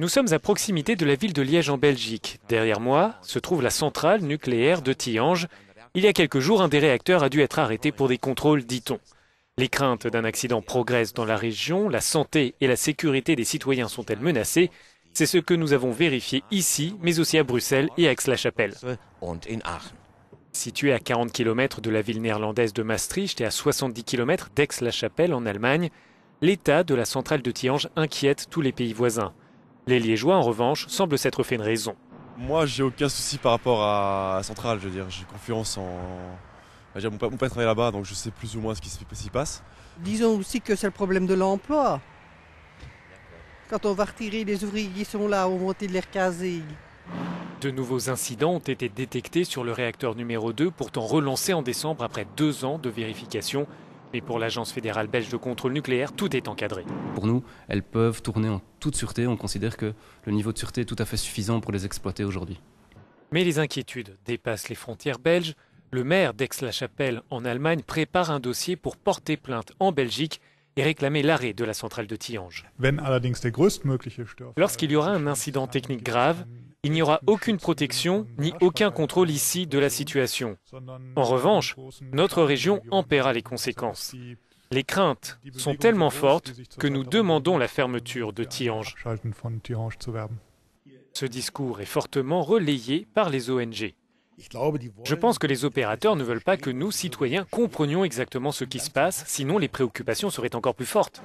Nous sommes à proximité de la ville de Liège en Belgique. Derrière moi se trouve la centrale nucléaire de Tihange. Il y a quelques jours, un des réacteurs a dû être arrêté pour des contrôles, dit-on. Les craintes d'un accident progressent dans la région, la santé et la sécurité des citoyens sont-elles menacées C'est ce que nous avons vérifié ici, mais aussi à Bruxelles et à Aix-la-Chapelle. Située à 40 km de la ville néerlandaise de Maastricht et à 70 km d'Aix-la-Chapelle en Allemagne, l'état de la centrale de Tiange inquiète tous les pays voisins. Les Liégeois, en revanche, semblent s'être fait une raison. Moi, j'ai aucun souci par rapport à la centrale, je veux dire, j'ai confiance en. Mon père, travaille là-bas, donc je sais plus ou moins ce qui s'y passe. Disons aussi que c'est le problème de l'emploi. Quand on va retirer les ouvriers qui sont là, on va de les recaser. De nouveaux incidents ont été détectés sur le réacteur numéro 2, pourtant relancé en décembre après deux ans de vérification mais pour l'Agence fédérale belge de contrôle nucléaire, tout est encadré. Pour nous, elles peuvent tourner en toute sûreté. On considère que le niveau de sûreté est tout à fait suffisant pour les exploiter aujourd'hui. Mais les inquiétudes dépassent les frontières belges. Le maire d'Aix-la-Chapelle en Allemagne prépare un dossier pour porter plainte en Belgique et réclamer l'arrêt de la centrale de Tillange. Lorsqu'il y aura un incident technique grave, il n'y aura aucune protection ni aucun contrôle ici de la situation. En revanche, notre région en paiera les conséquences. Les craintes sont tellement fortes que nous demandons la fermeture de Tiange. Ce discours est fortement relayé par les ONG. Je pense que les opérateurs ne veulent pas que nous, citoyens, comprenions exactement ce qui se passe, sinon les préoccupations seraient encore plus fortes.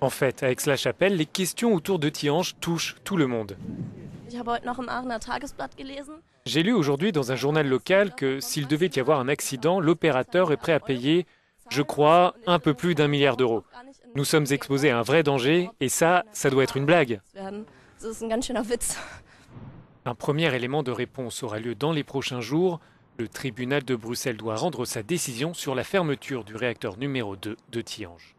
En fait, à Aix-la-Chapelle, les questions autour de Tiange touchent tout le monde. J'ai lu aujourd'hui dans un journal local que s'il devait y avoir un accident, l'opérateur est prêt à payer, je crois, un peu plus d'un milliard d'euros. Nous sommes exposés à un vrai danger et ça, ça doit être une blague. Un premier élément de réponse aura lieu dans les prochains jours. Le tribunal de Bruxelles doit rendre sa décision sur la fermeture du réacteur numéro 2 de Tiange.